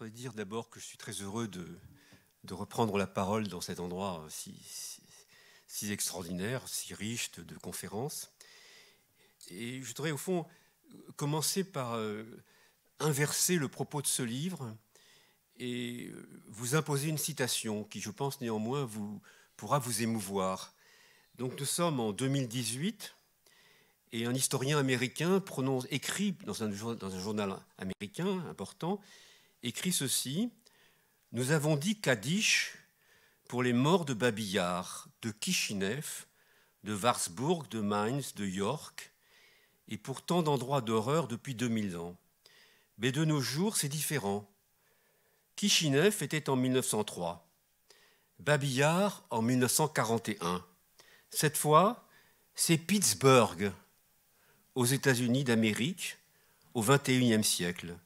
voudrais dire d'abord que je suis très heureux de, reprendre la parole dans cet endroit euh, si, extraordinaire, si riche de, conférences. Et je voudrais au fond commencer par euh, inverser le propos de ce livre et euh, vous imposer une citation qui, je pense néanmoins, vous, pourra vous émouvoir. Donc nous sommes en 2018 et un historien américain prononce, écrit dans dans un journal américain important écrit ceci Nous avons dit Kaddish pour les morts de Babillard, de Kishinev, de Warsbourg, de Mainz, de York, et pour tant d'endroits d'horreur depuis 2000 ans. Mais de nos jours, c'est différent. Kishinev était en 1903, Babillard en 1941. Cette fois, c'est Pittsburgh, aux États-Unis d'Amérique, au XXIe siècle.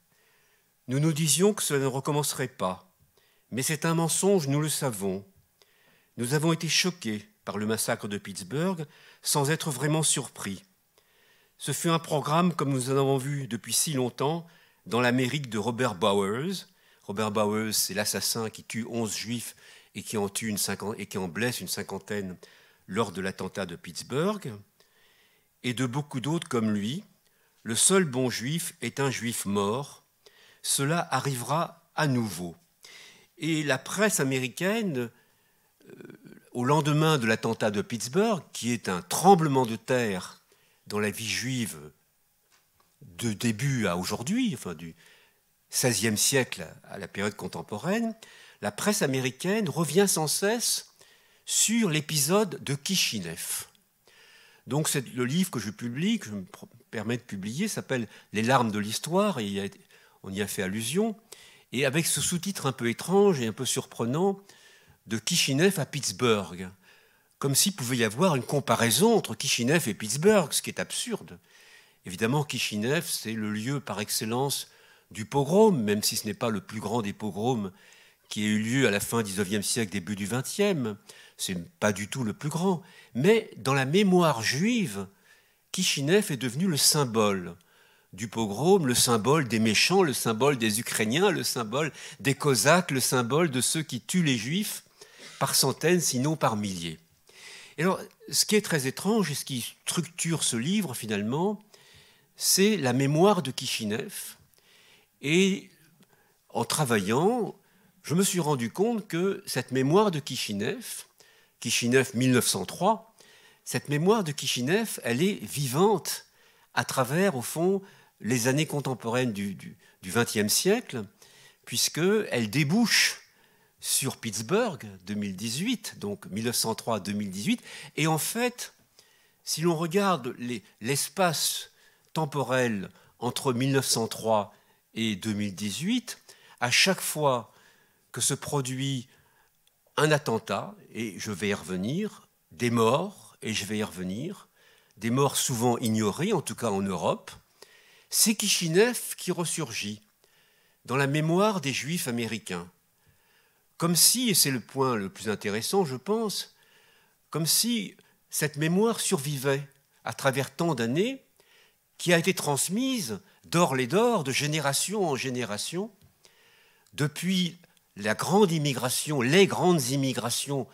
Nous nous disions que cela ne recommencerait pas, mais c'est un mensonge, nous le savons. Nous avons été choqués par le massacre de Pittsburgh sans être vraiment surpris. Ce fut un programme comme nous en avons vu depuis si longtemps dans l'Amérique de Robert Bowers. Robert Bowers, c'est l'assassin qui tue 11 juifs et qui en, tue une et qui en blesse une cinquantaine lors de l'attentat de Pittsburgh. Et de beaucoup d'autres comme lui, le seul bon juif est un juif mort cela arrivera à nouveau. Et la presse américaine, euh, au lendemain de l'attentat de Pittsburgh, qui est un tremblement de terre dans la vie juive de début à aujourd'hui, enfin du XVIe siècle à la période contemporaine, la presse américaine revient sans cesse sur l'épisode de Kishinev. Donc c'est le livre que je publie, que je me permets de publier, s'appelle Les larmes de l'histoire on y a fait allusion, et avec ce sous-titre un peu étrange et un peu surprenant, de Kishinev à Pittsburgh, comme s'il pouvait y avoir une comparaison entre Kishinev et Pittsburgh, ce qui est absurde. Évidemment, Kishinev, c'est le lieu par excellence du pogrom, même si ce n'est pas le plus grand des pogroms qui a eu lieu à la fin du XIXe siècle, début du XXe. Ce C'est pas du tout le plus grand. Mais dans la mémoire juive, Kishinev est devenu le symbole du pogrom, le symbole des méchants, le symbole des Ukrainiens, le symbole des Cosaques, le symbole de ceux qui tuent les Juifs par centaines, sinon par milliers. Et alors, ce qui est très étrange et ce qui structure ce livre finalement, c'est la mémoire de Kishinev. Et en travaillant, je me suis rendu compte que cette mémoire de Kishinev, Kishinev 1903, cette mémoire de Kishinev, elle est vivante à travers, au fond, les années contemporaines du XXe siècle, puisqu'elles débouche sur Pittsburgh 2018, donc 1903-2018. Et en fait, si l'on regarde l'espace temporel entre 1903 et 2018, à chaque fois que se produit un attentat, et je vais y revenir, des morts, et je vais y revenir, des morts souvent ignorées, en tout cas en Europe, c'est Kishinev qui ressurgit dans la mémoire des juifs américains. Comme si, et c'est le point le plus intéressant, je pense, comme si cette mémoire survivait à travers tant d'années, qui a été transmise d'or les d'or, de génération en génération, depuis la grande immigration, les grandes immigrations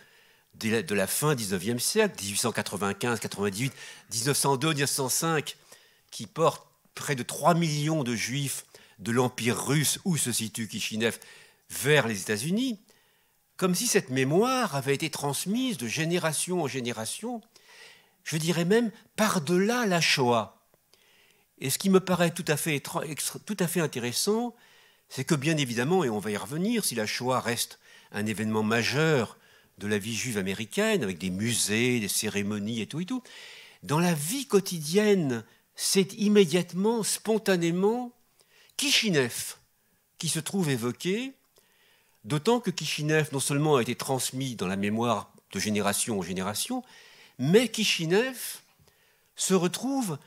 de la fin 19e siècle, 1895, 98, 1902, 1905, qui portent près de 3 millions de juifs de l'Empire russe où se situe Kishinev vers les États-Unis, comme si cette mémoire avait été transmise de génération en génération, je dirais même par-delà la Shoah. Et ce qui me paraît tout à fait, tout à fait intéressant, c'est que bien évidemment, et on va y revenir, si la Shoah reste un événement majeur de la vie juive américaine, avec des musées, des cérémonies et tout et tout, dans la vie quotidienne c'est immédiatement, spontanément, Kishinev qui se trouve évoqué, d'autant que Kishinev non seulement a été transmis dans la mémoire de génération en génération, mais Kishinev se retrouve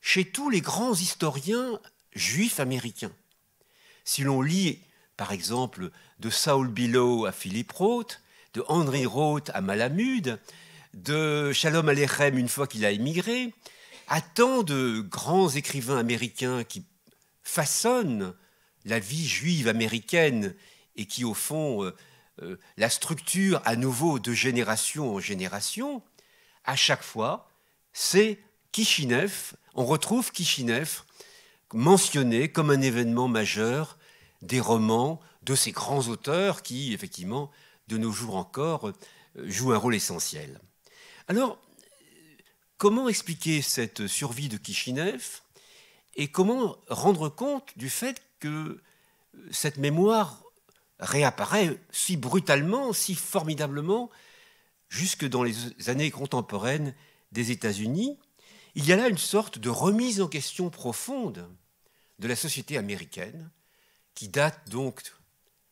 chez tous les grands historiens juifs américains. Si l'on lit, par exemple, de Saul Billow à Philippe Roth, de Henry Roth à Malamud, de Shalom Alechem une fois qu'il a émigré, à tant de grands écrivains américains qui façonnent la vie juive américaine et qui, au fond, euh, euh, la structure à nouveau de génération en génération, à chaque fois, c'est Kishinev, on retrouve Kishinev mentionné comme un événement majeur des romans de ces grands auteurs qui, effectivement, de nos jours encore, euh, jouent un rôle essentiel. Alors, Comment expliquer cette survie de Kishinev et comment rendre compte du fait que cette mémoire réapparaît si brutalement, si formidablement, jusque dans les années contemporaines des États-Unis Il y a là une sorte de remise en question profonde de la société américaine, qui date donc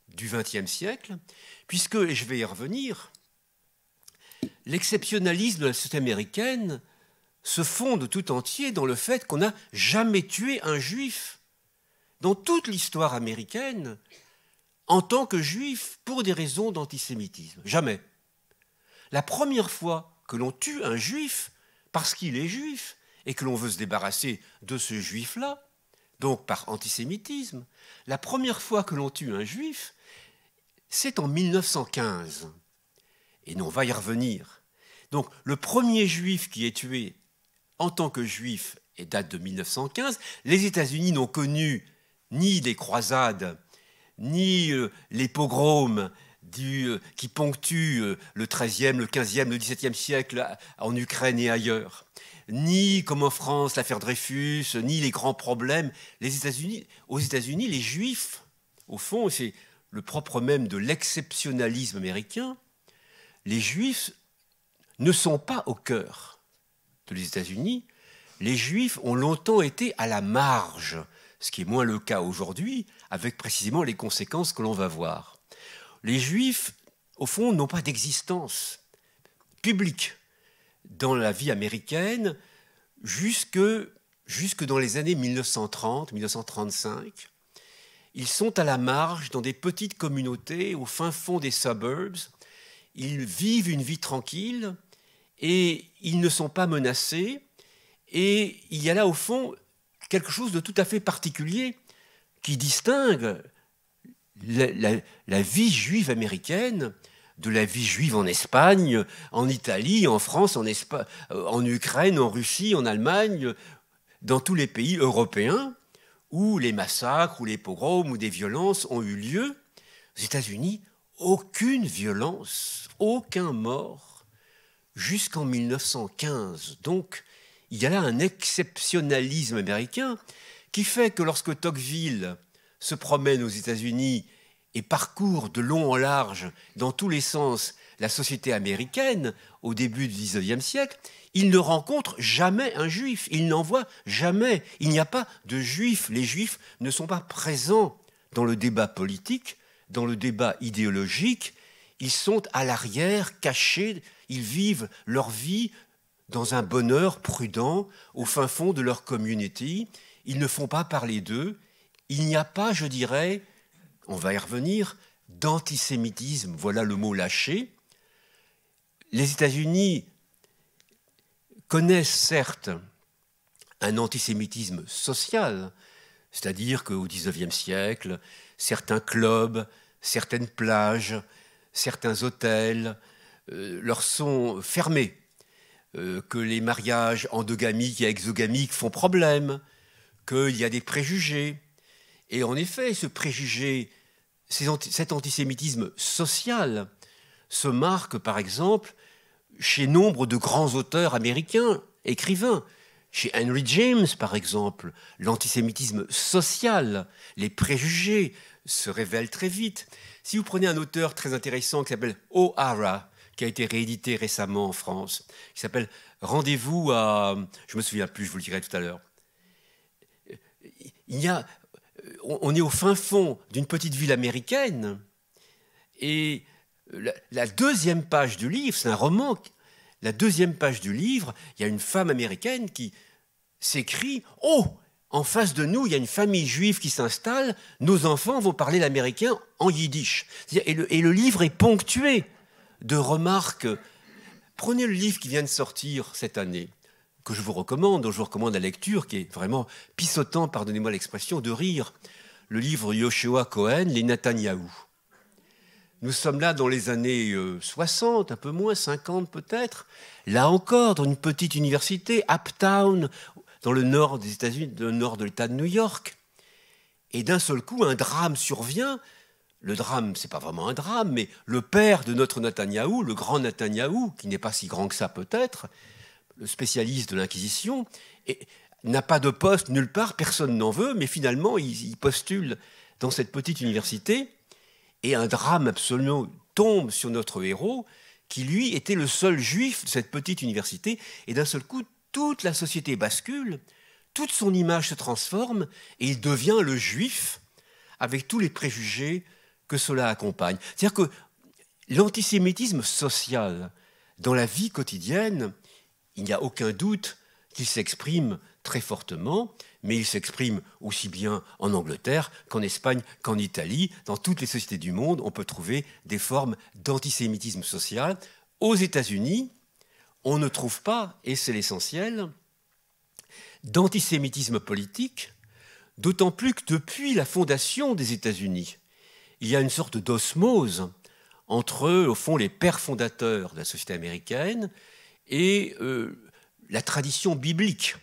du XXe siècle, puisque, et je vais y revenir, l'exceptionnalisme de la société américaine se fonde tout entier dans le fait qu'on n'a jamais tué un juif. Dans toute l'histoire américaine, en tant que juif, pour des raisons d'antisémitisme. Jamais. La première fois que l'on tue un juif parce qu'il est juif et que l'on veut se débarrasser de ce juif-là, donc par antisémitisme, la première fois que l'on tue un juif, c'est en 1915. Et on va y revenir. Donc le premier juif qui est tué en tant que juif et date de 1915, les États-Unis n'ont connu ni les croisades, ni euh, les pogroms euh, qui ponctuent euh, le XIIIe, le XVe, le XVIIe siècle en Ukraine et ailleurs, ni comme en France l'affaire Dreyfus, ni les grands problèmes. aux États-Unis, les Juifs, au fond, c'est le propre même de l'exceptionnalisme américain. Les Juifs ne sont pas au cœur de les États-Unis, les Juifs ont longtemps été à la marge, ce qui est moins le cas aujourd'hui, avec précisément les conséquences que l'on va voir. Les Juifs, au fond, n'ont pas d'existence publique dans la vie américaine jusque, jusque dans les années 1930-1935. Ils sont à la marge dans des petites communautés au fin fond des suburbs. Ils vivent une vie tranquille, et ils ne sont pas menacés. Et il y a là, au fond, quelque chose de tout à fait particulier qui distingue la, vie juive américaine de la vie juive en Espagne, en Italie, en France, en, euh, en Ukraine, en Russie, en Allemagne, dans tous les pays européens où les massacres ou les pogroms ou des violences ont eu lieu. Aux États-Unis, aucune violence, aucun mort jusqu'en 1915. Donc, il y a là un exceptionnalisme américain qui fait que lorsque Tocqueville se promène aux États-Unis et parcourt de long en large, dans tous les sens, la société américaine au début du XIXe siècle, il ne rencontre jamais un juif, il n'en voit jamais, il n'y a pas de juifs, les juifs ne sont pas présents dans le débat politique, dans le débat idéologique, ils sont à l'arrière, cachés, ils vivent leur vie dans un bonheur prudent au fin fond de leur community. Ils ne font pas parler d'eux. Il n'y a pas, je dirais, on va y revenir, d'antisémitisme. Voilà le mot lâché. Les États-Unis connaissent certes un antisémitisme social, c'est-à-dire qu'au XIXe siècle, certains clubs, certaines plages, certains hôtels euh, leur sont fermés, euh, que les mariages endogamiques et exogamiques font problème, qu'il y a des préjugés. Et en effet, ce préjugé, cet antisémitisme social se marque par exemple chez nombre de grands auteurs américains, écrivains. Chez Henry James, par exemple, l'antisémitisme social, les préjugés se révèlent très vite. Si vous prenez un auteur très intéressant qui s'appelle O'Hara, qui a été réédité récemment en France, qui s'appelle Rendez-vous à... Je me souviens plus, je vous le dirai tout à l'heure. Il on est au fin fond d'une petite ville américaine, et la, deuxième page du livre, c'est un roman, la deuxième page du livre, il y a une femme américaine qui s'écrit oh « Oh, en face de nous, il y a une famille juive qui s'installe, nos enfants vont parler l'américain en yiddish. Et le, livre est ponctué de remarques. Prenez le livre qui vient de sortir cette année, que je vous recommande, dont je vous recommande la lecture, qui est vraiment pissotant, pardonnez-moi l'expression, de rire. Le livre Joshua Cohen, Les Netanyahou. Nous sommes là dans les années 60, euh, un peu moins, 50 peut-être. Là encore, dans une petite université, uptown, dans le nord des États-Unis, dans le nord de l'État de New York. Et d'un seul coup, un drame survient. Le drame, c'est pas vraiment un drame, mais le père de notre Netanyahou, le grand Netanyahou, qui n'est pas si grand que ça peut-être, le spécialiste de l'Inquisition, n'a pas de poste nulle part, personne n'en veut, mais finalement, il, il postule dans cette petite université, et un drame absolument tombe sur notre héros, qui lui était le seul juif de cette petite université, et d'un seul coup, toute la société bascule, toute son image se transforme et il devient le juif avec tous les préjugés que cela accompagne. C'est-à-dire que l'antisémitisme social dans la vie quotidienne, il n'y a aucun doute qu'il s'exprime très fortement, mais il s'exprime aussi bien en Angleterre qu'en Espagne, qu'en Italie. Dans toutes les sociétés du monde, on peut trouver des formes d'antisémitisme social. Aux États-Unis, on ne trouve pas, et c'est l'essentiel, d'antisémitisme politique, d'autant plus que depuis la fondation des États-Unis, il y a une sorte d'osmose entre, au fond, les pères fondateurs de la société américaine et euh, la tradition biblique.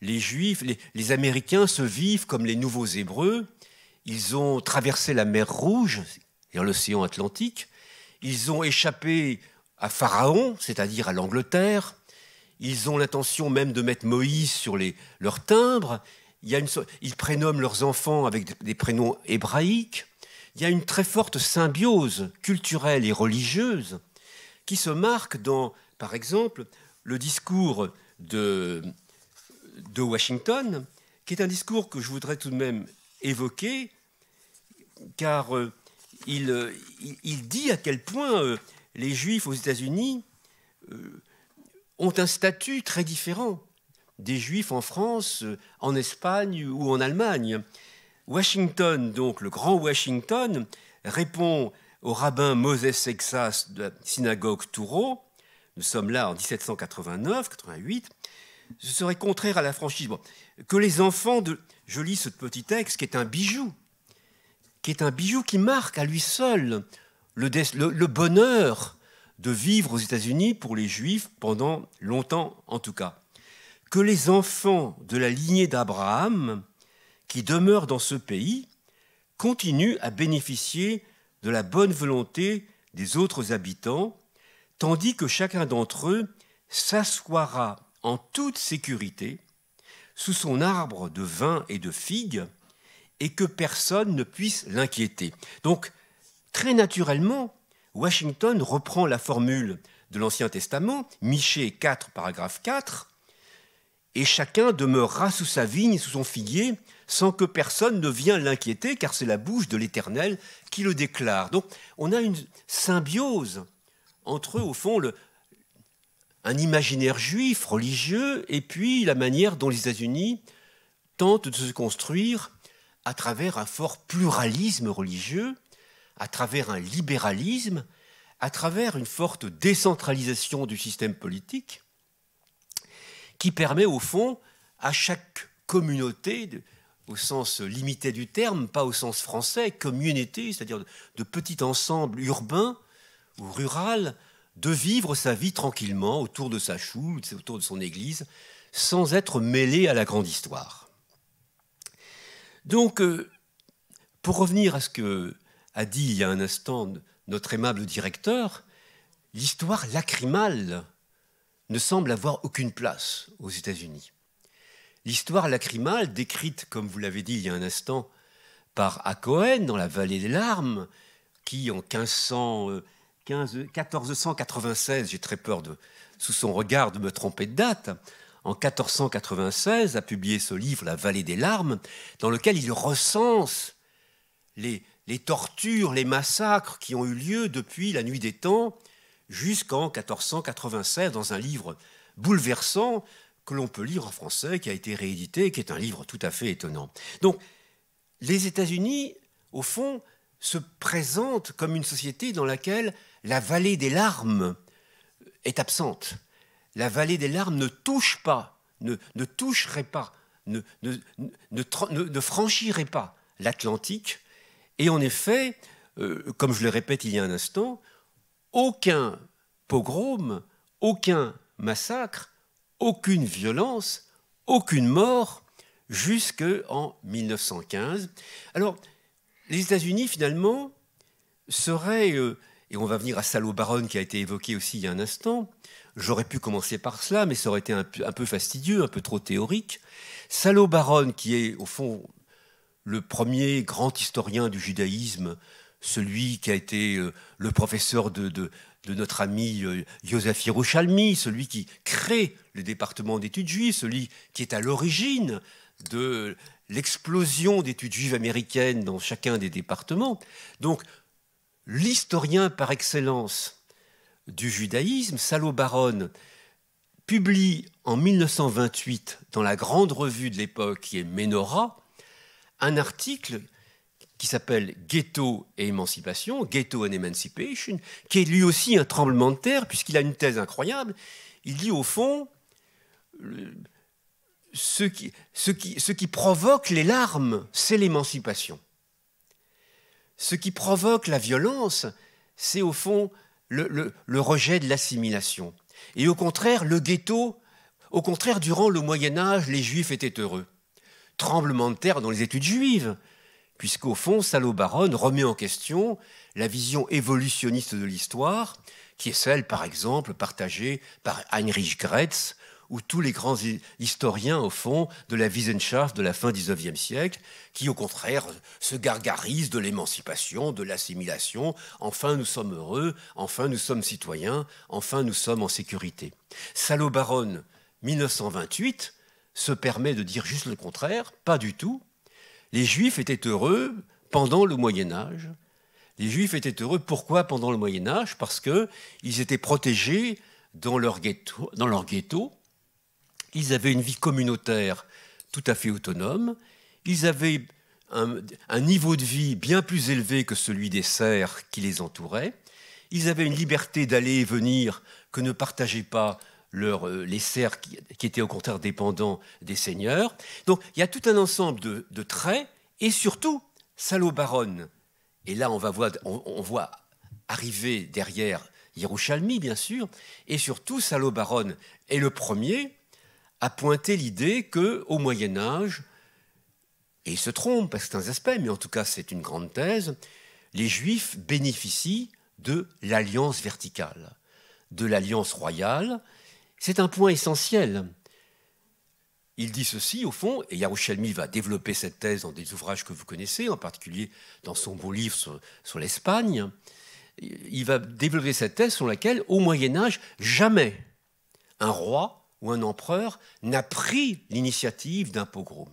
Les Juifs, les, Américains se vivent comme les nouveaux Hébreux. Ils ont traversé la mer Rouge, et l'océan Atlantique. Ils ont échappé à Pharaon, c'est-à-dire à, l'Angleterre. Ils ont l'intention même de mettre Moïse sur les, leurs timbres. Il y a une, ils prénomment leurs enfants avec des prénoms hébraïques. Il y a une très forte symbiose culturelle et religieuse qui se marque dans, par exemple, le discours de, de Washington, qui est un discours que je voudrais tout de même évoquer, car euh, euh, il, il dit à quel point euh, les Juifs aux États-Unis euh, ont un statut très différent des Juifs en France, euh, en Espagne ou en Allemagne. Washington, donc le grand Washington, répond au rabbin Moses Sexas de la synagogue Toureau, nous sommes là en 1789-88, ce serait contraire à la franchise. que les enfants de... Je lis ce petit texte qui est un bijou, qui est un bijou qui marque à lui seul le, bonheur de vivre aux États-Unis pour les Juifs pendant longtemps en tout cas. Que les enfants de la lignée d'Abraham qui demeurent dans ce pays continuent à bénéficier de la bonne volonté des autres habitants, tandis que chacun d'entre eux s'assoira en toute sécurité sous son arbre de vin et de figues, et que personne ne puisse l'inquiéter. Donc Très naturellement, Washington reprend la formule de l'Ancien Testament, Michée 4, paragraphe 4, et chacun demeurera sous sa vigne, sous son figuier, sans que personne ne vienne l'inquiéter, car c'est la bouche de l'Éternel qui le déclare. Donc on a une symbiose entre, au fond, un imaginaire juif, religieux, et puis la manière dont les États-Unis tentent de se construire à travers un fort pluralisme religieux à travers un libéralisme, à travers une forte décentralisation du système politique, qui permet au fond à chaque communauté, au sens limité du terme, pas au sens français, communauté, c'est-à-dire de petits ensembles urbain ou rural, de vivre sa vie tranquillement autour de sa choule, autour de son église, sans être mêlé à la grande histoire. Donc, euh, pour revenir à ce que a dit il y a un instant notre aimable directeur, l'histoire lacrymale ne semble avoir aucune place aux États-Unis. L'histoire lacrymale, décrite, comme vous l'avez dit il y a un instant, par A. Cohen dans la vallée des larmes, qui en 1496, j'ai très peur de, sous son regard de me tromper de date, en 1496 a publié ce livre La vallée des larmes, dans lequel il recense les les tortures, les massacres qui ont eu lieu depuis la nuit des temps jusqu'en 1496 dans un livre bouleversant que l'on peut lire en français, qui a été réédité, qui est un livre tout à fait étonnant. Donc, les États-Unis, au fond, se présentent comme une société dans laquelle la vallée des larmes est absente. La vallée des larmes ne touche pas, ne, toucherait pas, ne franchirait pas l'Atlantique et en effet, euh, comme je le répète il y a un instant, aucun pogrom, aucun massacre, aucune violence, aucune mort jusqu'en 1915. Alors, les États-Unis, finalement, seraient, euh, et on va venir à Salo Baron qui a été évoqué aussi il y a un instant, j'aurais pu commencer par cela, mais ça aurait été un, peu fastidieux, un peu trop théorique. Salo Baron, qui est au fond le premier grand historien du judaïsme, celui qui a été euh, le professeur de, notre ami euh, Yosef Hirochalmi, celui qui crée le département d'études juives, celui qui est à l'origine de l'explosion d'études juives américaines dans chacun des départements. Donc, l'historien par excellence du judaïsme, Salo Baron, publie en 1928 dans la grande revue de l'époque qui est Menorah, un article qui s'appelle Ghetto et émancipation, Ghetto and Emancipation, qui est lui aussi un tremblement de terre, puisqu'il a une thèse incroyable. Il dit au fond, ce qui, provoque les larmes, c'est l'émancipation. Ce qui provoque la violence, c'est au fond le, le rejet de l'assimilation. Et au contraire, le ghetto, au contraire, durant le Moyen Âge, les Juifs étaient heureux tremblement de terre dans les études juives, puisqu'au fond, Salo Baron remet en question la vision évolutionniste de l'histoire, qui est celle, par exemple, partagée par Heinrich Gretz, ou tous les grands historiens, au fond, de la Wissenschaft de la fin 19e siècle, qui, au contraire, se gargarisent de l'émancipation, de l'assimilation. Enfin, nous sommes heureux, enfin, nous sommes citoyens, enfin, nous sommes en sécurité. Salo Baron, 1928, se permet de dire juste le contraire, pas du tout. Les Juifs étaient heureux pendant le Moyen Âge. Les Juifs étaient heureux pourquoi pendant le Moyen Âge Parce qu'ils étaient protégés dans leur, ghetto, dans leur ghetto. Ils avaient une vie communautaire tout à fait autonome. Ils avaient un, un, niveau de vie bien plus élevé que celui des serfs qui les entouraient. Ils avaient une liberté d'aller et venir que ne partageaient pas euh, les serfs qui, étaient au contraire dépendants des seigneurs. Donc il y a tout un ensemble de, traits et surtout Salobaron. Et là, on, va voir, on, voit arriver derrière Yerushalmi, bien sûr, et surtout Salobaron est le premier à pointer l'idée que au Moyen Âge, et il se trompe c'est certains aspects, mais en tout cas c'est une grande thèse, les Juifs bénéficient de l'alliance verticale, de l'alliance royale, c'est un point essentiel. Il dit ceci, au fond, et Yarouchelmi va développer cette thèse dans des ouvrages que vous connaissez, en particulier dans son beau livre sur, sur l'Espagne. Il va développer cette thèse sur laquelle, au Moyen Âge, jamais un roi ou un empereur n'a pris l'initiative d'un pogrom.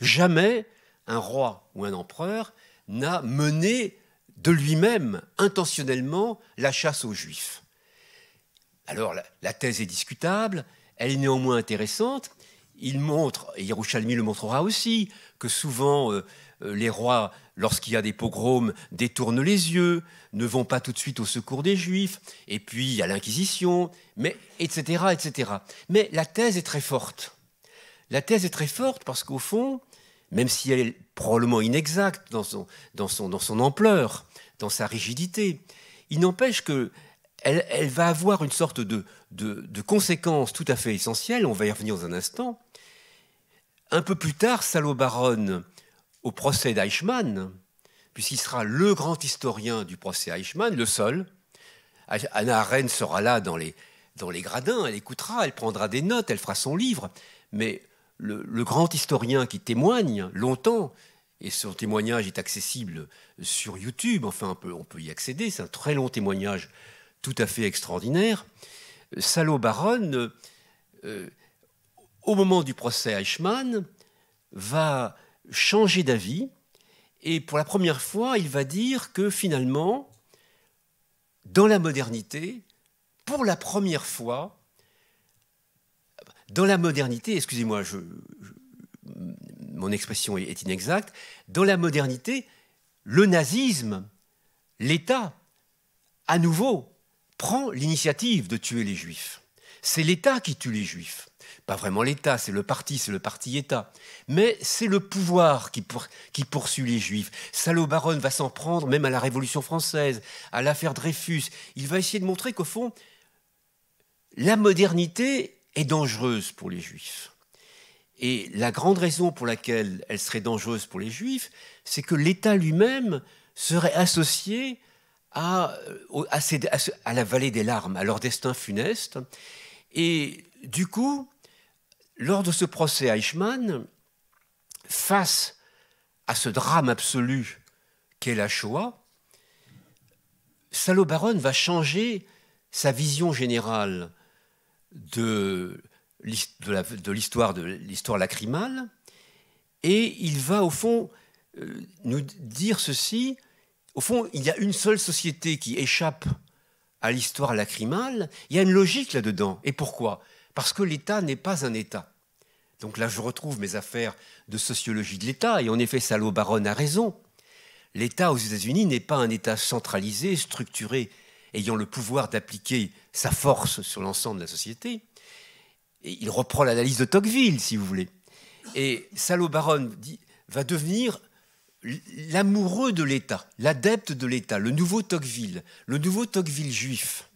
Jamais un roi ou un empereur n'a mené de lui-même intentionnellement la chasse aux juifs. Alors la, thèse est discutable, elle est néanmoins intéressante. Il montre, et Yerushalmi le montrera aussi, que souvent euh, euh, les rois, lorsqu'il y a des pogroms, détournent les yeux, ne vont pas tout de suite au secours des juifs, et puis à l'Inquisition, mais etc., etc. Mais la thèse est très forte. La thèse est très forte parce qu'au fond, même si elle est probablement inexacte dans son ampleur, dans sa rigidité, il n'empêche que elle, va avoir une sorte de, conséquence tout à fait essentielle, on va y revenir dans un instant. Un peu plus tard, Salo Baron, au procès d'Eichmann, puisqu'il sera le grand historien du procès Eichmann, le seul, Anna Arendt sera là dans les, gradins, elle écoutera, elle prendra des notes, elle fera son livre, mais le, grand historien qui témoigne longtemps, et son témoignage est accessible sur YouTube, enfin on peut y accéder, c'est un très long témoignage tout à fait extraordinaire. Salo Baron, euh, au moment du procès Eichmann, va changer d'avis et pour la première fois, il va dire que finalement, dans la modernité, pour la première fois, dans la modernité, excusez-moi, mon expression est inexacte, dans la modernité, le nazisme, l'État, à nouveau, prend l'initiative de tuer les juifs. C'est l'État qui tue les juifs. Pas vraiment l'État, c'est le parti, c'est le parti-État. Mais c'est le pouvoir qui, poursuit les juifs. Salo Baron va s'en prendre même à la Révolution française, à l'affaire Dreyfus. Il va essayer de montrer qu'au fond, la modernité est dangereuse pour les juifs. Et la grande raison pour laquelle elle serait dangereuse pour les juifs, c'est que l'État lui-même serait associé à, à, la vallée des larmes, à leur destin funeste. Et du coup, lors de ce procès Eichmann, face à ce drame absolu qu'est la Shoah, Salo Baron va changer sa vision générale de, l'histoire de l'histoire lacrymale et il va au fond euh, nous dire ceci au fond, il y a une seule société qui échappe à l'histoire lacrymale. Il y a une logique là-dedans. Et pourquoi Parce que l'État n'est pas un État. Donc là, je retrouve mes affaires de sociologie de l'État, et en effet, Salo Baron a raison. L'État aux États-Unis n'est pas un État centralisé, structuré, ayant le pouvoir d'appliquer sa force sur l'ensemble de la société. Et il reprend l'analyse de Tocqueville, si vous voulez. Et Salo Baron va devenir l'amoureux de l'État, l'adepte de l'État, le nouveau Tocqueville, le nouveau Tocqueville juif.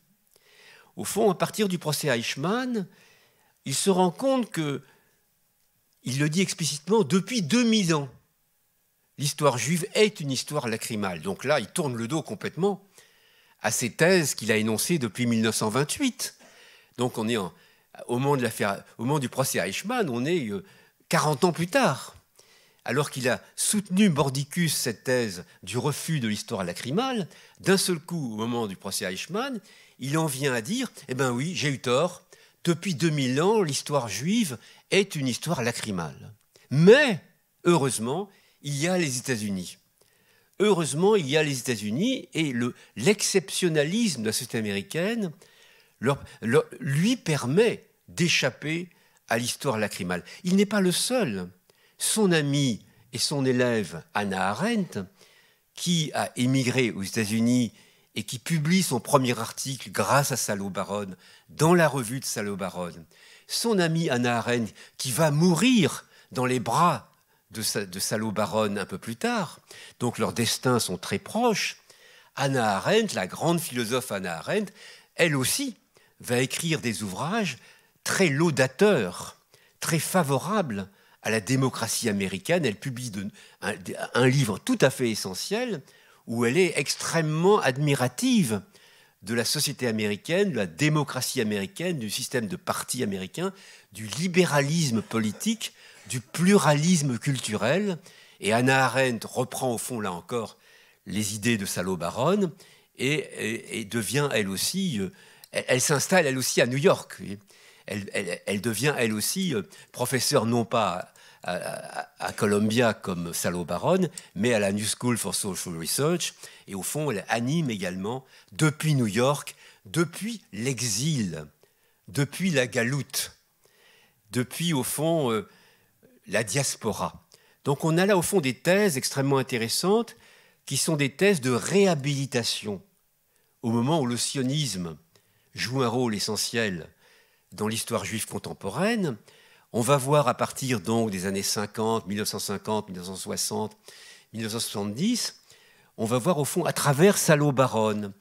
Au fond, à partir du procès Eichmann, il se rend compte que, il le dit explicitement, depuis 2000 ans, l'histoire juive est une histoire lacrymale. Donc là, il tourne le dos complètement à ces thèses qu'il a énoncées depuis 1928. Donc on est au, moment au moment du procès Eichmann, on est 40 euh, ans plus tard alors qu'il a soutenu Mordicus cette thèse du refus de l'histoire lacrymale, d'un seul coup, au moment du procès Eichmann, il en vient à dire Eh bien oui, j'ai eu tort. Depuis 2000 ans, l'histoire juive est une histoire lacrymale. Mais, heureusement, il y a les États-Unis. Heureusement, il y a les États-Unis et l'exceptionnalisme de la société américaine lui permet d'échapper à l'histoire lacrymale. Il n'est pas le seul son amie et son élève Anna Arendt, qui a émigré aux États-Unis et qui publie son premier article grâce à Salo Baron dans la revue de Salo Baron. Son amie Anna Arendt, qui va mourir dans les bras de, Salo Baron un peu plus tard, donc leurs destins sont très proches. Anna Arendt, la grande philosophe Anna Arendt, elle aussi va écrire des ouvrages très laudateurs, très favorables à la démocratie américaine. Elle publie de, un, livre tout à fait essentiel où elle est extrêmement admirative de la société américaine, de la démocratie américaine, du système de parti américain, du libéralisme politique, du pluralisme culturel. Et Anna Arendt reprend au fond, là encore, les idées de Salo Baron et, devient elle aussi, euh, elle, elle s'installe elle aussi à New York elle, devient elle aussi euh, professeure non pas à, Columbia comme Salo Baron, mais à la New School for Social Research. Et au fond, elle anime également depuis New York, depuis l'exil, depuis la galoute, depuis au fond euh, la diaspora. Donc on a là au fond des thèses extrêmement intéressantes qui sont des thèses de réhabilitation au moment où le sionisme joue un rôle essentiel dans l'histoire juive contemporaine. On va voir à partir donc des années 50, 1950, 1960, 1970, on va voir au fond à travers Salo Baron,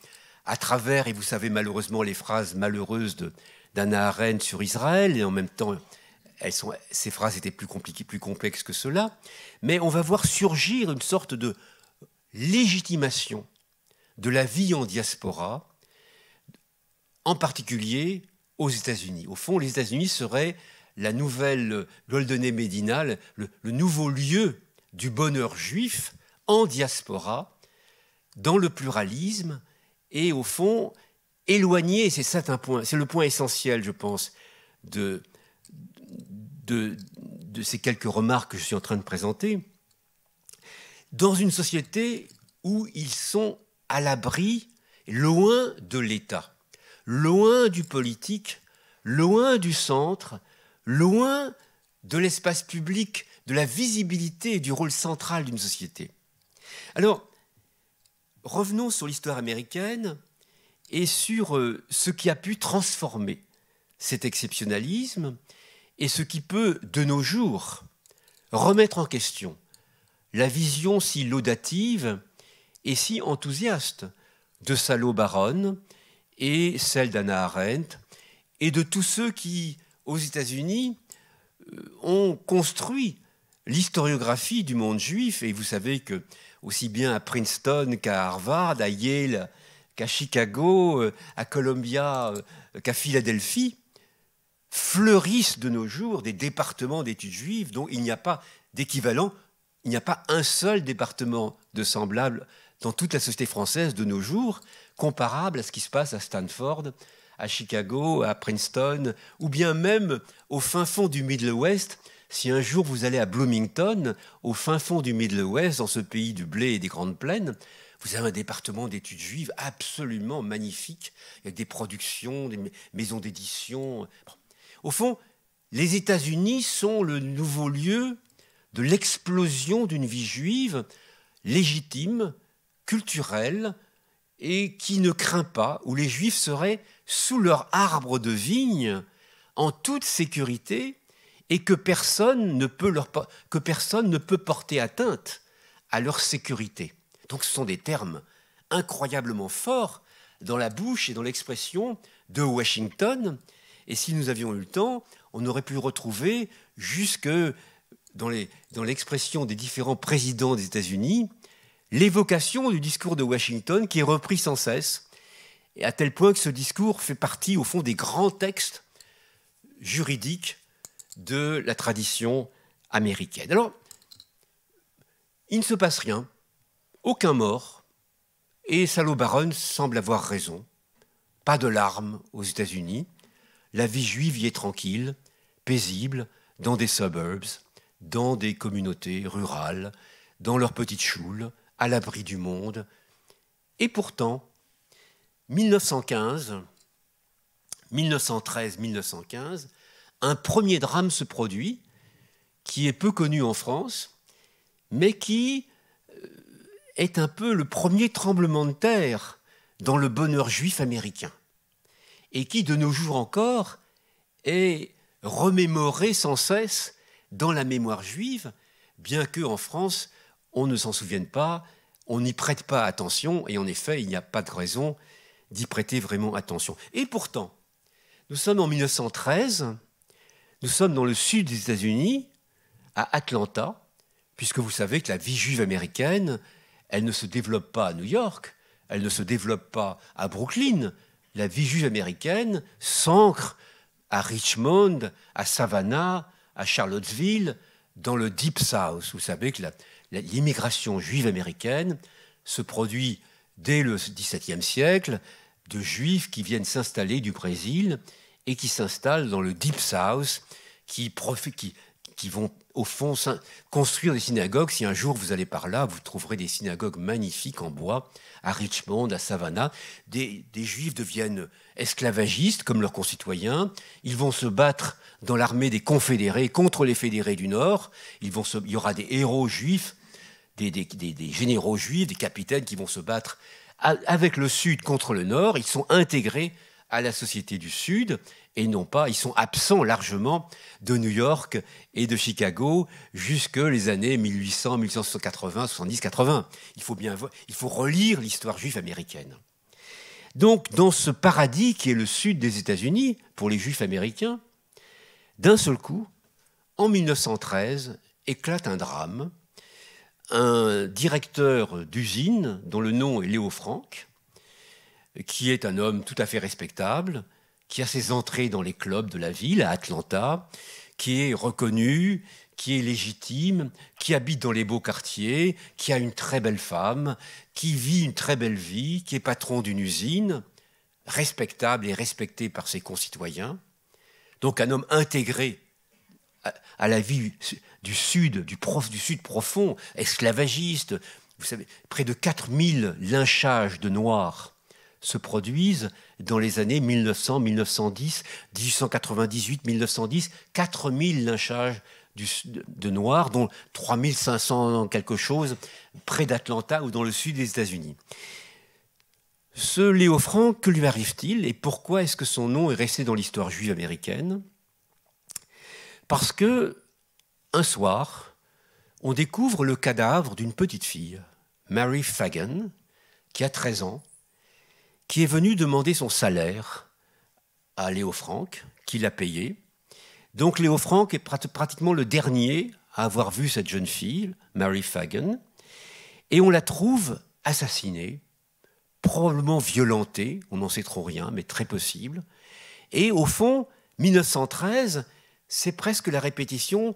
à travers, et vous savez malheureusement les phrases malheureuses d'Anna Arendt sur Israël, et en même temps, elles sont, ces phrases étaient plus compliquées, plus complexes que cela, mais on va voir surgir une sorte de légitimation de la vie en diaspora, en particulier aux États-Unis. Au fond, les États-Unis seraient la nouvelle Golden médinale, le, nouveau lieu du bonheur juif en diaspora, dans le pluralisme, et au fond, éloigné, c'est ça point, c'est le point essentiel, je pense, de, ces quelques remarques que je suis en train de présenter, dans une société où ils sont à l'abri, loin de l'État loin du politique, loin du centre, loin de l'espace public, de la visibilité et du rôle central d'une société. Alors, revenons sur l'histoire américaine et sur euh, ce qui a pu transformer cet exceptionnalisme et ce qui peut, de nos jours, remettre en question la vision si laudative et si enthousiaste de Salo Baronne et celle d'Anna Arendt et de tous ceux qui, aux États-Unis, euh, ont construit l'historiographie du monde juif. Et vous savez que, aussi bien à Princeton qu'à Harvard, à Yale, qu'à Chicago, euh, à Columbia, euh, qu'à Philadelphie, fleurissent de nos jours des départements d'études juives dont il n'y a pas d'équivalent, il n'y a pas un seul département de semblable dans toute la société française de nos jours, comparable à ce qui se passe à Stanford, à Chicago, à Princeton, ou bien même au fin fond du Middle West. Si un jour vous allez à Bloomington, au fin fond du Middle West, dans ce pays du blé et des grandes plaines, vous avez un département d'études juives absolument magnifique, avec des productions, des maisons d'édition. Au fond, les États-Unis sont le nouveau lieu de l'explosion d'une vie juive légitime, culturelle, et qui ne craint pas, où les Juifs seraient sous leur arbre de vigne en toute sécurité et que personne ne peut, que personne ne peut porter atteinte à leur sécurité. Donc ce sont des termes incroyablement forts dans la bouche et dans l'expression de Washington. Et si nous avions eu le temps, on aurait pu retrouver jusque dans l'expression des différents présidents des États-Unis l'évocation du discours de Washington qui est repris sans cesse, à tel point que ce discours fait partie, au fond, des grands textes juridiques de la tradition américaine. Alors, il ne se passe rien, aucun mort, et Salo Baron semble avoir raison. Pas de larmes aux États-Unis, la vie juive y est tranquille, paisible, dans des suburbs, dans des communautés rurales, dans leurs petites choules, à l'abri du monde. Et pourtant, 1915, 1913-1915, un premier drame se produit qui est peu connu en France, mais qui euh, est un peu le premier tremblement de terre dans le bonheur juif américain, et qui, de nos jours encore, est remémoré sans cesse dans la mémoire juive, bien que en France, on ne s'en souvienne pas, on n'y prête pas attention, et en effet, il n'y a pas de raison d'y prêter vraiment attention. Et pourtant, nous sommes en 1913, nous sommes dans le sud des États-Unis, à Atlanta, puisque vous savez que la vie juive américaine, elle ne se développe pas à New York, elle ne se développe pas à Brooklyn. La vie juive américaine s'ancre à Richmond, à Savannah, à Charlottesville, dans le Deep South. Vous savez que la, l'immigration juive américaine se produit dès le XVIIe siècle de juifs qui viennent s'installer du Brésil et qui s'installent dans le Deep South, qui, vont au fond construire des synagogues. Si un jour vous allez par là, vous trouverez des synagogues magnifiques en bois à Richmond, à Savannah. Des, juifs deviennent esclavagistes comme leurs concitoyens. Ils vont se battre dans l'armée des confédérés contre les fédérés du Nord. il y aura des héros juifs des, généraux juifs, des capitaines qui vont se battre avec le Sud contre le Nord. Ils sont intégrés à la société du Sud et non pas, ils sont absents largement de New York et de Chicago jusque les années 1800, 1880, 70, 80. Il faut bien, il faut relire l'histoire juive américaine. Donc, dans ce paradis qui est le Sud des États-Unis pour les Juifs américains, d'un seul coup, en 1913, éclate un drame un directeur d'usine dont le nom est Léo Franck, qui est un homme tout à fait respectable, qui a ses entrées dans les clubs de la ville, à Atlanta, qui est reconnu, qui est légitime, qui habite dans les beaux quartiers, qui a une très belle femme, qui vit une très belle vie, qui est patron d'une usine, respectable et respecté par ses concitoyens. Donc un homme intégré à la vie du Sud, du, prof, du Sud profond, esclavagiste. Vous savez, près de 4000 lynchages de Noirs se produisent dans les années 1900, 1910, 1898, 1910, 4000 lynchages de Noirs, dont 3500 quelque chose près d'Atlanta ou dans le sud des États-Unis. Ce Léo Franck, que lui arrive-t-il et pourquoi est-ce que son nom est resté dans l'histoire juive américaine Parce que un soir, on découvre le cadavre d'une petite fille, Mary Fagan, qui a 13 ans, qui est venue demander son salaire à Léo Franck, qui l'a payé. Donc Léo Franck est pratiquement le dernier à avoir vu cette jeune fille, Mary Fagan, et on la trouve assassinée, probablement violentée, on n'en sait trop rien, mais très possible. Et au fond, 1913, c'est presque la répétition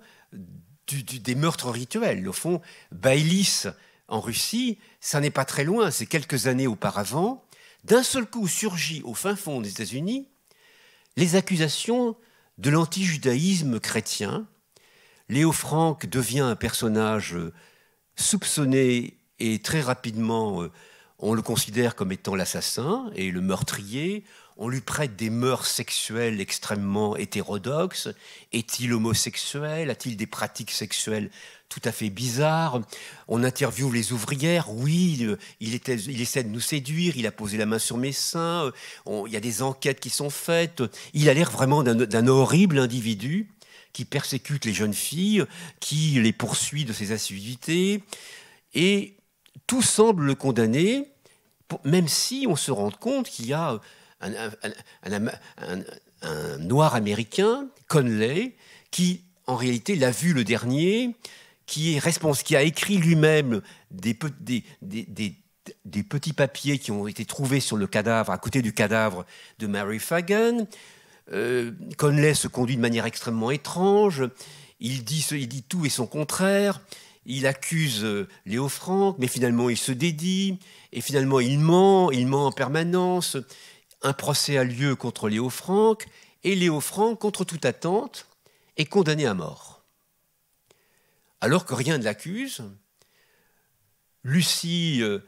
des meurtres rituels. Au fond, Baylis en Russie, ça n'est pas très loin, c'est quelques années auparavant. D'un seul coup surgit au fin fond des États-Unis les accusations de l'antijudaïsme chrétien. Léo Frank devient un personnage euh, soupçonné et très rapidement, euh, on le considère comme étant l'assassin et le meurtrier on lui prête des mœurs sexuelles extrêmement hétérodoxes. Est-il homosexuel A-t-il des pratiques sexuelles tout à fait bizarres On interviewe les ouvrières. Oui, euh, il, essaie de nous séduire. Il a posé la main sur mes seins. Euh, il y a des enquêtes qui sont faites. Il a l'air vraiment d'un horrible individu qui persécute les jeunes filles, qui les poursuit de ses assiduités. Et tout semble le condamner, même si on se rend compte qu'il y a euh, un, noir américain, Conley, qui en réalité l'a vu le dernier, qui, est responsable, qui a écrit lui-même des, des, petits papiers qui ont été trouvés sur le cadavre, à côté du cadavre de Mary Fagan. Euh, Conley se conduit de manière extrêmement étrange. Il dit, il dit tout et son contraire. Il accuse euh, Léo Franck, mais finalement il se dédie. Et finalement il ment, il ment en permanence. Un procès a lieu contre Léo Franck, et Léo Franck, contre toute attente, est condamné à mort. Alors que rien ne l'accuse, Lucie, euh,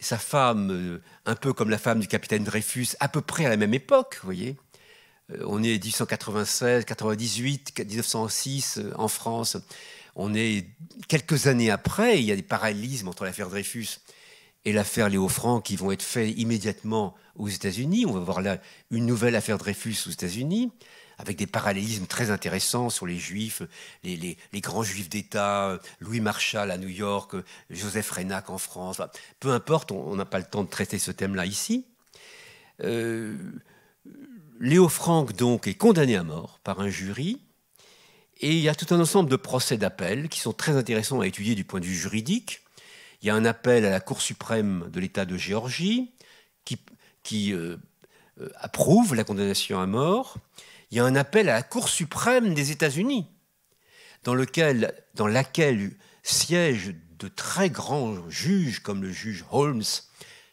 sa femme, euh, un peu comme la femme du capitaine Dreyfus, à peu près à la même époque, vous voyez, euh, on est 1896, 98, 1906 en France, on est quelques années après, il y a des parallélismes entre l'affaire Dreyfus et l'affaire Léo Franck qui vont être faits immédiatement aux États-Unis. On va voir là une nouvelle affaire Dreyfus aux États-Unis, avec des parallélismes très intéressants sur les juifs, les, grands juifs d'État, Louis Marshall à New York, Joseph Renac en France. peu importe, on n'a pas le temps de traiter ce thème-là ici. Euh, Léo Franck, donc, est condamné à mort par un jury. Et il y a tout un ensemble de procès d'appel qui sont très intéressants à étudier du point de vue juridique il y a un appel à la Cour suprême de l'État de Géorgie qui, euh, euh, approuve la condamnation à mort. Il y a un appel à la Cour suprême des États-Unis, dans, dans laquelle siègent de très grands juges comme le juge Holmes,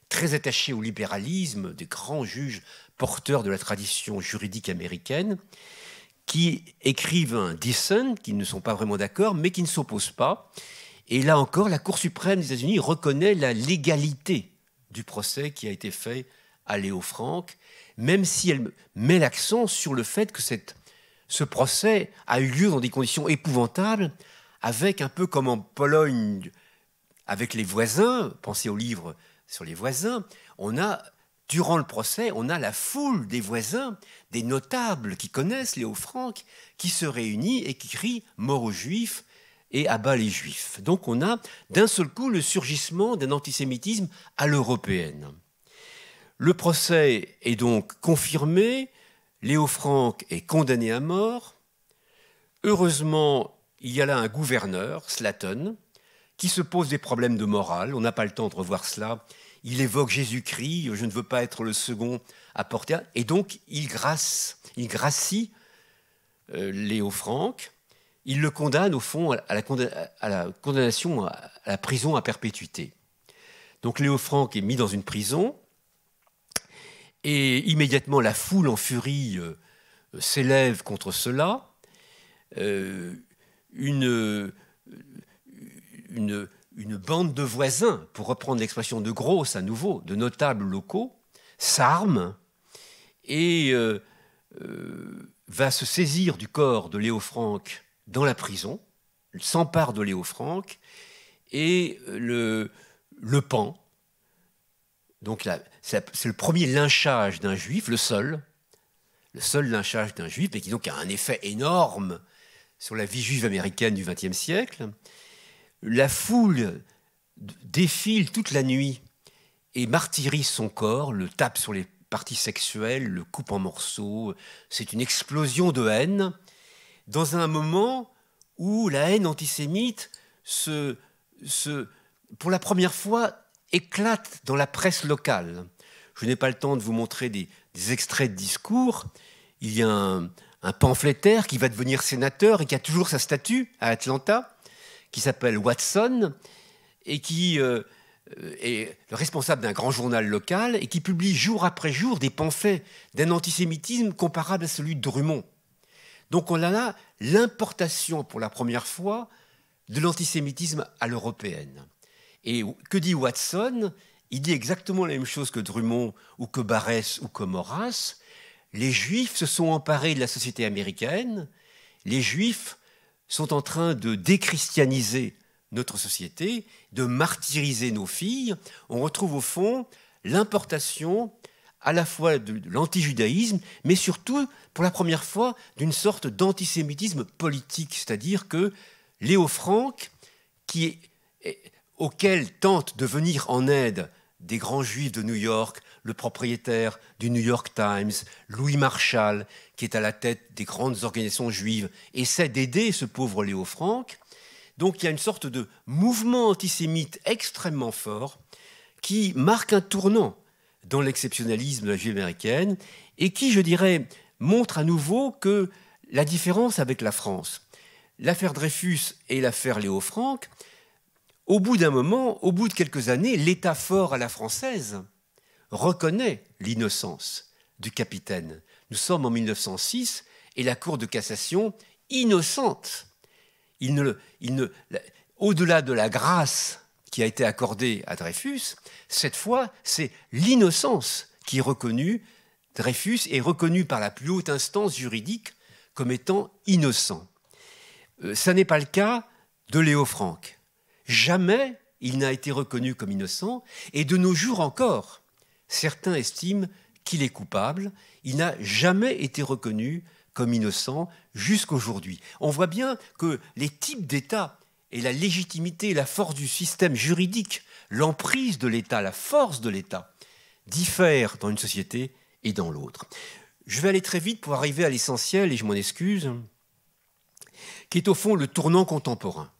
très attaché au libéralisme, des grands juges porteurs de la tradition juridique américaine, qui écrivent un dissent, qui ne sont pas vraiment d'accord, mais qui ne s'opposent pas, et là encore, la Cour suprême des États-Unis reconnaît la légalité du procès qui a été fait à Léo Franck, même si elle met l'accent sur le fait que ce procès a eu lieu dans des conditions épouvantables, avec un peu comme en Pologne, avec les voisins, pensez au livre sur les voisins, on a, durant le procès, on a la foule des voisins, des notables qui connaissent Léo Franck, qui se réunit et qui crient « Mort aux Juifs !» et abat les juifs. Donc on a d'un seul coup le surgissement d'un antisémitisme à l'européenne. Le procès est donc confirmé, Léo Franck est condamné à mort. Heureusement, il y a là un gouverneur, Slaton, qui se pose des problèmes de morale. On n'a pas le temps de revoir cela. Il évoque Jésus-Christ, je ne veux pas être le second à porter. Et donc, il, il gracie euh, Léo Franck il le condamne au fond à la, condamnation à la prison à perpétuité. Donc Léo Franck est mis dans une prison et immédiatement la foule en furie euh, euh, s'élève contre cela. Euh, une, bande de voisins, pour reprendre l'expression de grosse à nouveau, de notables locaux, s'arme et va se saisir du corps de Léo Franck dans la prison, s'empare de Léo Franck et euh, le, le pend. Donc c'est le premier lynchage d'un juif, le seul, le seul lynchage d'un juif, et qui donc a un effet énorme sur la vie juive américaine du XXe siècle. La foule défile toute la nuit et martyrise son corps, le tape sur les parties sexuelles, le coupe en morceaux. C'est une explosion de haine dans un moment où la haine antisémite se, pour la première fois, éclate dans la presse locale. Je n'ai pas le temps de vous montrer des, extraits de discours. Il y a un, pamphlétaire qui va devenir sénateur et qui a toujours sa statue à Atlanta, qui s'appelle Watson, et qui euh, euh, est le responsable d'un grand journal local, et qui publie jour après jour des pamphlets d'un antisémitisme comparable à celui de Drummond. Donc on a là l'importation pour la première fois de l'antisémitisme à l'européenne. Et que dit Watson Il dit exactement la même chose que Drummond ou que Barrès ou que Maurras. Les Juifs se sont emparés de la société américaine. Les Juifs sont en train de déchristianiser notre société, de martyriser nos filles. On retrouve au fond l'importation à la fois de l'antijudaïsme, mais surtout, pour la première fois, d'une sorte d'antisémitisme politique, c'est-à-dire que Léo Franck, qui auquel tentent de venir en aide des grands juifs de New York, le propriétaire du New York Times, Louis Marshall, qui est à la tête des grandes organisations juives, essaie d'aider ce pauvre Léo Franck. Donc il y a une sorte de mouvement antisémite extrêmement fort qui marque un tournant dans l'exceptionnalisme de la vie américaine, et qui, je dirais, montre à nouveau que la différence avec la France, l'affaire Dreyfus et l'affaire Léo Franck, au bout d'un moment, au bout de quelques années, l'État fort à la française reconnaît l'innocence du capitaine. Nous sommes en 1906 et la Cour de cassation, innocente, il ne, il ne, au-delà de la grâce a été accordé à Dreyfus, cette fois, c'est l'innocence qui est reconnue. Dreyfus est reconnu par la plus haute instance juridique comme étant innocent. Ce euh, ça n'est pas le cas de Léo Franck. Jamais il n'a été reconnu comme innocent, et de nos jours encore, certains estiment qu'il est coupable. Il n'a jamais été reconnu comme innocent jusqu'aujourd'hui. On voit bien que les types d'États et la légitimité et la force du système juridique, l'emprise de l'État, la force de l'État, diffèrent dans une société et dans l'autre. Je vais aller très vite pour arriver à l'essentiel, et je m'en excuse, qui est au fond le tournant contemporain.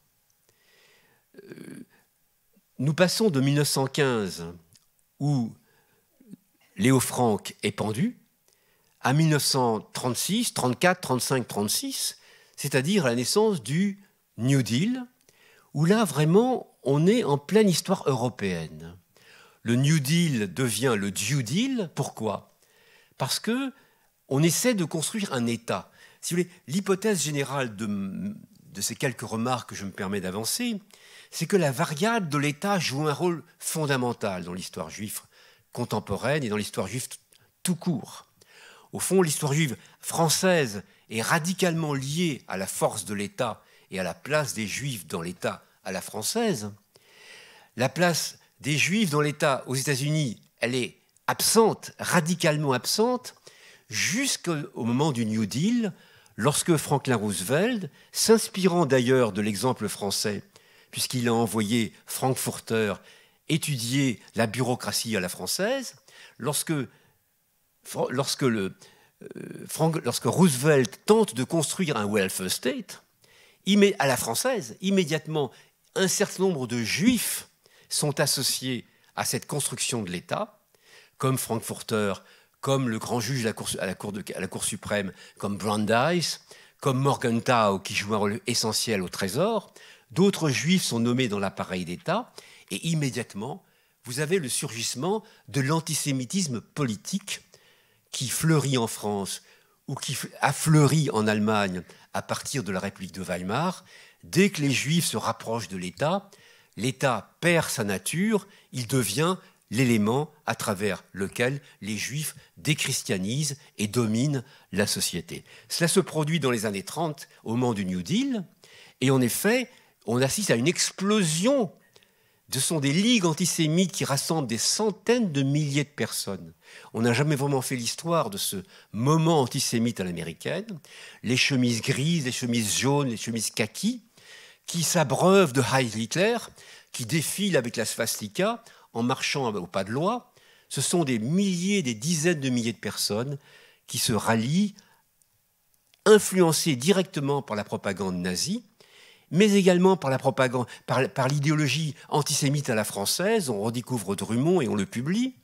Euh, nous passons de 1915, où Léo Franck est pendu, à 1936, 34, 35, 36, c'est-à-dire la naissance du New Deal, où là vraiment on est en pleine histoire européenne. Le New Deal devient le Jew Deal. Pourquoi Parce que on essaie de construire un État. Si vous voulez, l'hypothèse générale de, de ces quelques remarques que je me permets d'avancer, c'est que la variable de l'État joue un rôle fondamental dans l'histoire juive contemporaine et dans l'histoire juive tout court. Au fond, l'histoire juive française est radicalement liée à la force de l'État et à la place des Juifs dans l'État à la française, la place des Juifs dans l'État aux États-Unis, elle est absente, radicalement absente, jusqu'au moment du New Deal, lorsque Franklin Roosevelt, s'inspirant d'ailleurs de l'exemple français, puisqu'il a envoyé Frankfurter étudier la bureaucratie à la française, lorsque, euh, lorsque Roosevelt tente de construire un welfare state, à la française, immédiatement, un certain nombre de juifs sont associés à cette construction de l'État, comme Frankfurter, comme le grand juge à la Cour, suprême, comme Brandeis, comme Morgenthau, qui joue un rôle essentiel au Trésor. D'autres juifs sont nommés dans l'appareil d'État, et immédiatement, vous avez le surgissement de l'antisémitisme politique qui fleurit en France ou qui a fleuri en Allemagne à partir de la République de Weimar. Dès que les Juifs se rapprochent de l'État, l'État perd sa nature, il devient l'élément à travers lequel les Juifs déchristianisent et dominent la société. Cela se produit dans les années 30 au moment du New Deal, et en effet, on assiste à une explosion. Ce sont des ligues antisémites qui rassemblent des centaines de milliers de personnes on n'a jamais vraiment fait l'histoire de ce moment antisémite à l'américaine. Les chemises grises, les chemises jaunes, les chemises kaki, qui s'abreuvent de Heil Hitler, qui défilent avec la swastika en marchant au pas de loi. Ce sont des milliers, des dizaines de milliers de personnes qui se rallient, influencées directement par la propagande nazie mais également par par, par l'idéologie antisémite à la française. On redécouvre Drummond et on le publie.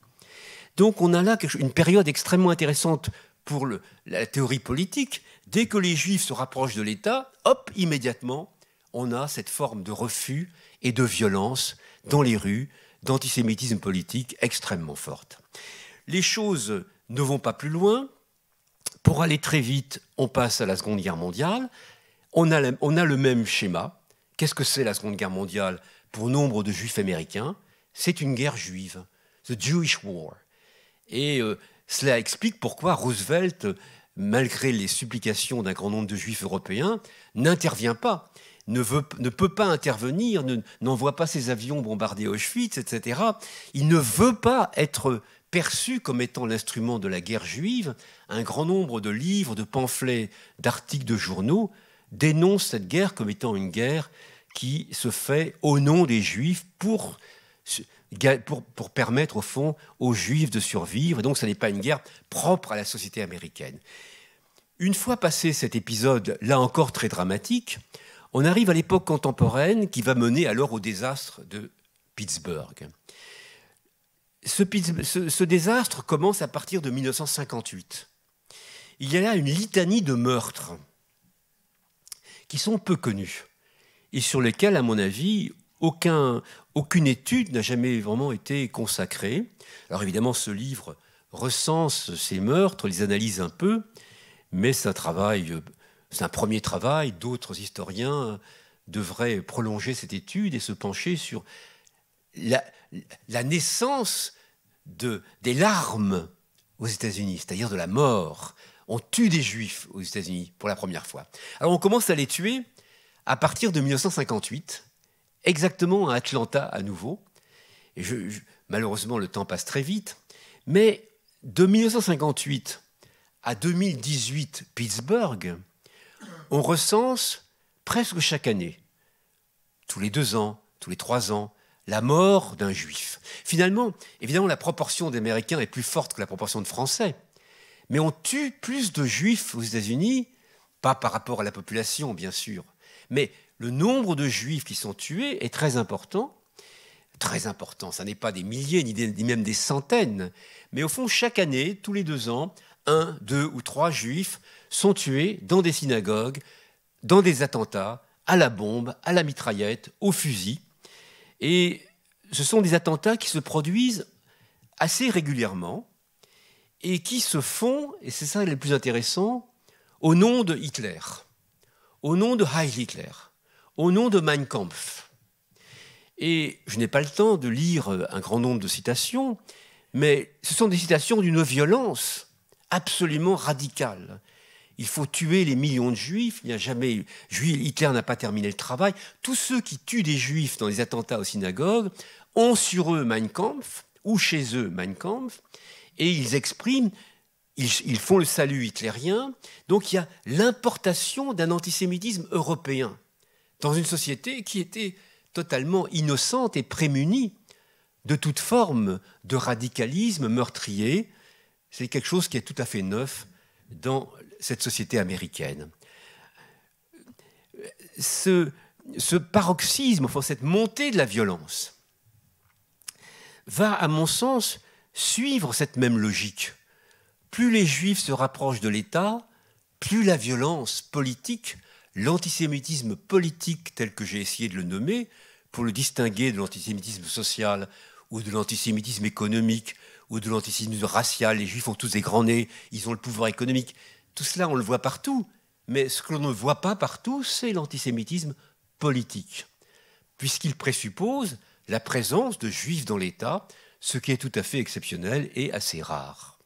Donc on a là une période extrêmement intéressante pour la théorie politique. Dès que les juifs se rapprochent de l'État, hop, immédiatement, on a cette forme de refus et de violence dans les rues, d'antisémitisme politique extrêmement forte. Les choses ne vont pas plus loin. Pour aller très vite, on passe à la Seconde Guerre mondiale. On a, on a le même schéma. Qu'est-ce que c'est la Seconde Guerre mondiale pour nombre de juifs américains C'est une guerre juive, The Jewish War. Et euh, cela explique pourquoi Roosevelt, malgré les supplications d'un grand nombre de juifs européens, n'intervient pas, ne, peut pas intervenir, n'envoie pas ses avions bombarder Auschwitz, etc. Il ne veut pas être perçu comme étant l'instrument de la guerre juive. Un grand nombre de livres, de pamphlets, d'articles de journaux dénoncent cette guerre comme étant une guerre qui se fait au nom des juifs pour pour, permettre au fond aux Juifs de survivre. Et donc ce n'est pas une guerre propre à la société américaine. Une fois passé cet épisode, là encore très dramatique, on arrive à l'époque contemporaine qui va mener alors au désastre de Pittsburgh. Ce, ce désastre commence à partir de 1958. Il y a là une litanie de meurtres qui sont peu connus et sur lesquels, à mon avis, aucune étude n'a jamais vraiment été consacrée. Alors évidemment, ce livre recense ces meurtres, les analyse un peu, mais c'est un c'est un premier travail. D'autres historiens devraient prolonger cette étude et se pencher sur la, naissance des larmes aux États-Unis, c'est-à-dire de la mort. On tue des juifs aux États-Unis pour la première fois. Alors on commence à les tuer à partir de 1958 exactement à Atlanta à nouveau. malheureusement, le temps passe très vite. Mais de 1958 à 2018, Pittsburgh, on recense presque chaque année, tous les deux ans, tous les trois ans, la mort d'un juif. Finalement, évidemment, la proportion d'Américains est plus forte que la proportion de Français. Mais on tue plus de juifs aux États-Unis, pas par rapport à la population, bien sûr, mais le nombre de juifs qui sont tués est très important. Très important, ça n'est pas des milliers ni, même des centaines, mais au fond, chaque année, tous les deux ans, un, deux ou trois juifs sont tués dans des synagogues, dans des attentats, à la bombe, à la mitraillette, au fusil. Et ce sont des attentats qui se produisent assez régulièrement et qui se font, et c'est ça le plus intéressant, au nom de Hitler, au nom de Heil Hitler au nom de Mein Kampf. Et je n'ai pas le temps de lire un grand nombre de citations, mais ce sont des citations d'une violence absolument radicale. Il faut tuer les millions de juifs. Il n'y a jamais Hitler n'a pas terminé le travail. Tous ceux qui tuent des juifs dans les attentats aux synagogues ont sur eux Mein Kampf ou chez eux Mein Kampf et ils expriment ils, ils font le salut hitlérien. Donc il y a l'importation d'un antisémitisme européen dans une société qui était totalement innocente et prémunie de toute forme de radicalisme meurtrier. C'est quelque chose qui est tout à fait neuf dans cette société américaine. Ce, paroxysme, enfin cette montée de la violence, va, à mon sens, suivre cette même logique. Plus les juifs se rapprochent de l'État, plus la violence politique l'antisémitisme politique tel que j'ai essayé de le nommer, pour le distinguer de l'antisémitisme social ou de l'antisémitisme économique ou de l'antisémitisme racial, les juifs ont tous des grands nez, ils ont le pouvoir économique, tout cela on le voit partout, mais ce que l'on ne voit pas partout, c'est l'antisémitisme politique, puisqu'il présuppose la présence de juifs dans l'État, ce qui est tout à fait exceptionnel et assez rare.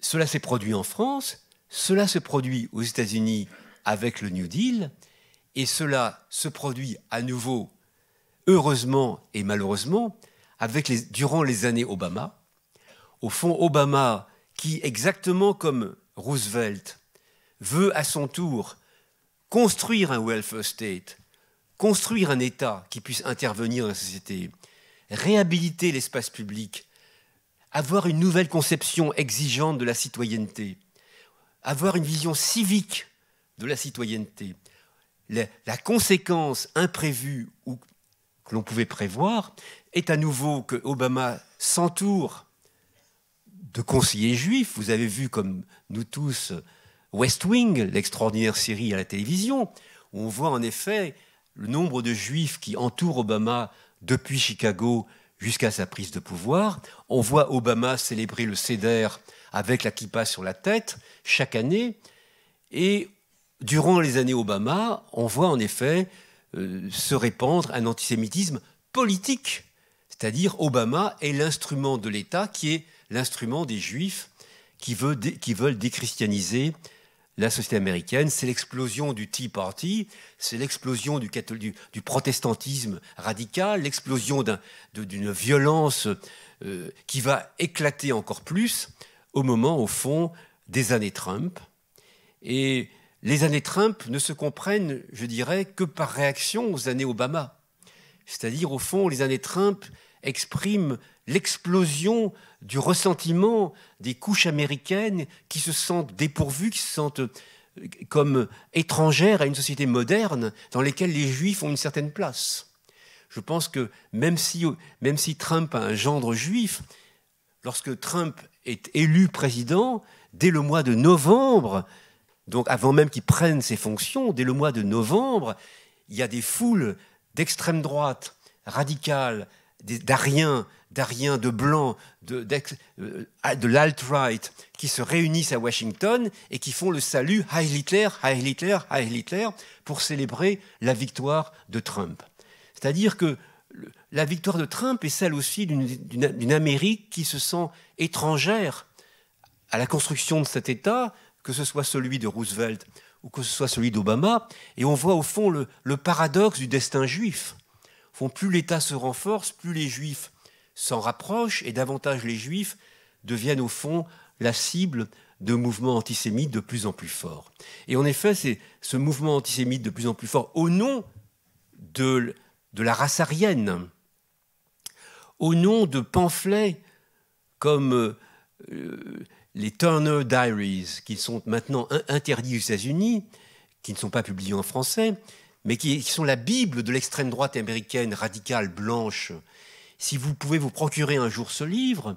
Cela s'est produit en France, cela se produit aux États-Unis avec le New Deal, et cela se produit à nouveau, heureusement et malheureusement, durant les années Obama. Au fond, Obama, qui exactement comme Roosevelt, veut à son tour construire un welfare state, construire un État qui puisse intervenir dans la société, réhabiliter l'espace public, avoir une nouvelle conception exigeante de la citoyenneté, avoir une vision civique de la citoyenneté, la, conséquence imprévue ou que l'on pouvait prévoir est à nouveau que Obama s'entoure de conseillers juifs. Vous avez vu, comme nous tous, West Wing, l'extraordinaire série à la télévision, où on voit en effet le nombre de juifs qui entourent Obama depuis Chicago jusqu'à sa prise de pouvoir. On voit Obama célébrer le CEDER avec la kippa sur la tête chaque année. Et durant les années Obama, on voit en effet euh, se répandre un antisémitisme politique. C'est-à-dire Obama est l'instrument de l'État qui est l'instrument des Juifs qui, veut veulent déchristianiser la société américaine. C'est l'explosion du Tea Party, c'est l'explosion du, protestantisme radical, l'explosion d'une violence euh, qui va éclater encore plus au moment, au fond, des années Trump. Et les années Trump ne se comprennent, je dirais, que par réaction aux années Obama. C'est-à-dire, au fond, les années Trump expriment l'explosion du ressentiment des couches américaines qui se sentent dépourvues, qui se sentent euh, comme étrangères à une société moderne dans laquelle les juifs ont une certaine place. Je pense que même si, euh, même si Trump a un gendre juif, lorsque Trump est élu président, dès le mois de novembre, donc avant même qu'il prenne ses fonctions, dès le mois de novembre, il y a des foules d'extrême droite, radicales, d'Ariens, d'Ariens, de Blancs, de, euh, de l'alt-right, qui se réunissent à Washington et qui font le salut Heil Hitler, Heil Hitler, Heil Hitler pour célébrer la victoire de Trump. C'est-à-dire que la victoire de Trump est celle aussi d'une Amérique qui se sent étrangère à la construction de cet État, que ce soit celui de Roosevelt ou que ce soit celui d'Obama, et on voit au fond le, paradoxe du destin juif. plus l'État se renforce, plus les juifs s'en rapprochent, et davantage les juifs deviennent au fond la cible de mouvements antisémites de plus en plus forts. Et en effet, c'est ce mouvement antisémite de plus en plus fort, au nom de, la race aryenne, au nom de pamphlets comme euh, les Turner Diaries, qui sont maintenant interdits aux États-Unis, qui ne sont pas publiés en français, mais qui, sont la Bible de l'extrême droite américaine radicale blanche. Si vous pouvez vous procurer un jour ce livre,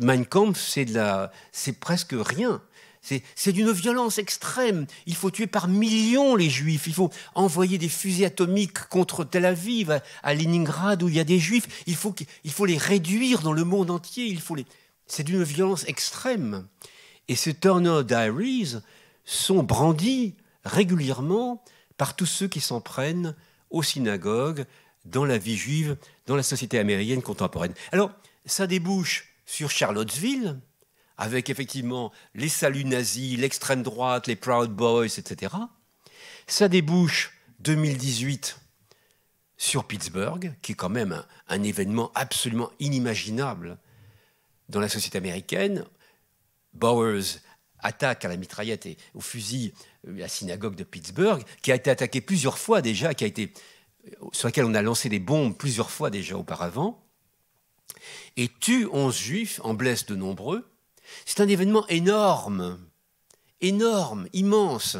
Mein Kampf, c'est presque rien. C'est d'une violence extrême. Il faut tuer par millions les juifs. Il faut envoyer des fusées atomiques contre Tel Aviv, à, Leningrad où il y a des juifs. Il faut, il faut les réduire dans le monde entier. Il faut les, c'est d'une violence extrême. Et ces Turner Diaries sont brandis régulièrement par tous ceux qui s'en prennent aux synagogues, dans la vie juive, dans la société américaine contemporaine. Alors, ça débouche sur Charlottesville, avec effectivement les saluts nazis, l'extrême droite, les Proud Boys, etc. Ça débouche 2018 sur Pittsburgh, qui est quand même un événement absolument inimaginable dans la société américaine, Bowers attaque à la mitraillette et au fusil euh, la synagogue de Pittsburgh, qui a été attaquée plusieurs fois déjà, euh, sur laquelle on a lancé des bombes plusieurs fois déjà auparavant, et tue 11 juifs, en blesse de nombreux. C'est un événement énorme, énorme, immense,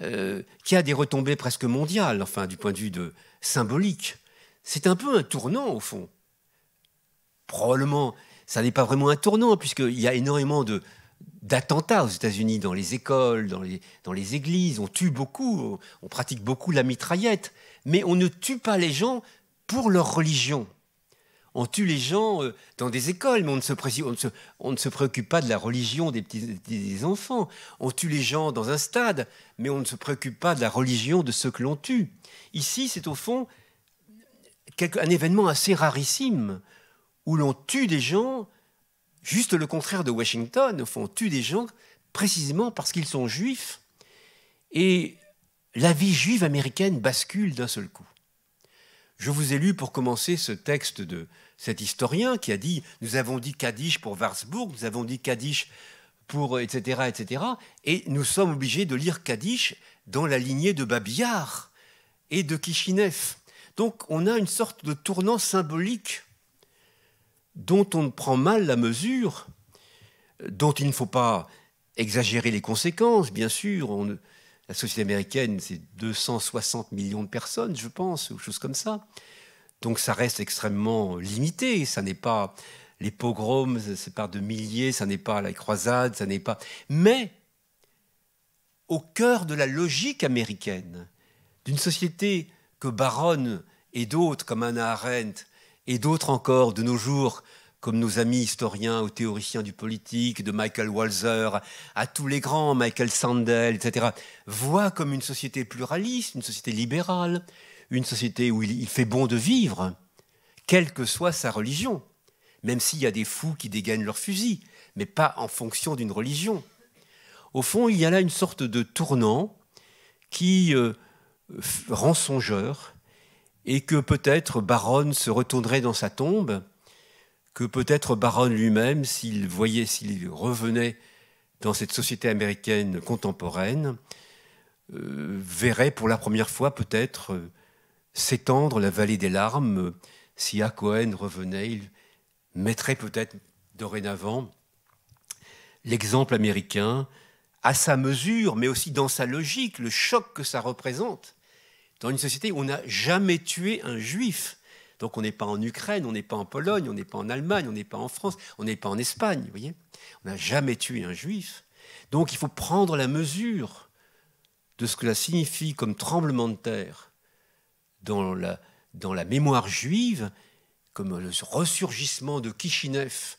euh, qui a des retombées presque mondiales, enfin du point de vue de symbolique. C'est un peu un tournant au fond. Probablement, ça n'est pas vraiment un tournant, puisqu'il y a énormément de, d'attentats aux États-Unis, dans les écoles, dans les, dans les églises. On tue beaucoup, on pratique beaucoup la mitraillette, mais on ne tue pas les gens pour leur religion. On tue les gens euh, dans des écoles, mais on ne se, préoccupe pas de la religion des, enfants. On tue les gens dans un stade, mais on ne se préoccupe pas de la religion de ceux que l'on tue. Ici, c'est au fond un événement assez rarissime où l'on tue des gens, juste le contraire de Washington, au fond, on tue des gens précisément parce qu'ils sont juifs. Et la vie juive américaine bascule d'un seul coup. Je vous ai lu pour commencer ce texte de cet historien qui a dit Nous avons dit Kaddish pour Warsbourg, nous avons dit Kaddish pour etc. etc. Et nous sommes obligés de lire Kaddish dans la lignée de Babillard et de Kishinev. Donc on a une sorte de tournant symbolique dont on prend mal la mesure, dont il ne faut pas exagérer les conséquences, bien sûr. la société américaine, c'est 260 millions de personnes, je pense, ou choses comme ça. Donc ça reste extrêmement limité. Ça n'est pas les pogroms, c'est par de milliers, ça n'est pas la croisade, ça n'est pas. Mais au cœur de la logique américaine, d'une société que Baronne et d'autres comme Anna Arendt et d'autres encore de nos jours, comme nos amis historiens ou théoriciens du politique, de Michael Walzer à tous les grands, Michael Sandel, etc., voient comme une société pluraliste, une société libérale, une société où il fait bon de vivre, quelle que soit sa religion, même s'il y a des fous qui dégainent leur fusil, mais pas en fonction d'une religion. Au fond, il y a là une sorte de tournant qui euh, rend songeur et que peut-être Baron se retournerait dans sa tombe, que peut-être Baron lui-même, s'il voyait, s'il revenait dans cette société américaine contemporaine, euh, verrait pour la première fois peut-être euh, s'étendre la vallée des larmes. Si A Cohen revenait, il mettrait peut-être dorénavant l'exemple américain à sa mesure, mais aussi dans sa logique, le choc que ça représente dans une société où on n'a jamais tué un juif. Donc on n'est pas en Ukraine, on n'est pas en Pologne, on n'est pas en Allemagne, on n'est pas en France, on n'est pas en Espagne, vous voyez. On n'a jamais tué un juif. Donc il faut prendre la mesure de ce que ça signifie comme tremblement de terre dans la, dans la mémoire juive, comme le ressurgissement de Kishinev,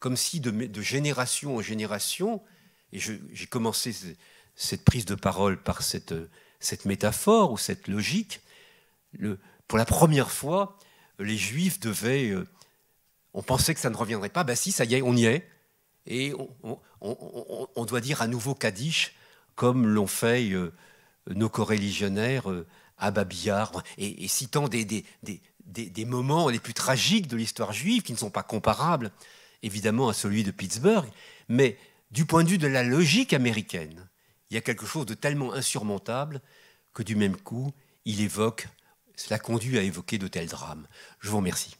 comme si de, de génération en génération, et j'ai commencé cette prise de parole par cette cette métaphore ou cette logique, pour la première fois, les Juifs devaient... Euh, on pensait que ça ne reviendrait pas, ben si, ça y est, on y est. Et on, doit dire à nouveau Kaddish, comme l'ont fait euh, nos coreligionnaires euh, à Babillard, et, citant des, moments les plus tragiques de l'histoire juive, qui ne sont pas comparables, évidemment, à celui de Pittsburgh, mais du point de vue de la logique américaine, il y a quelque chose de tellement insurmontable que du même coup, il évoque, cela conduit à évoquer de tels drames. Je vous remercie.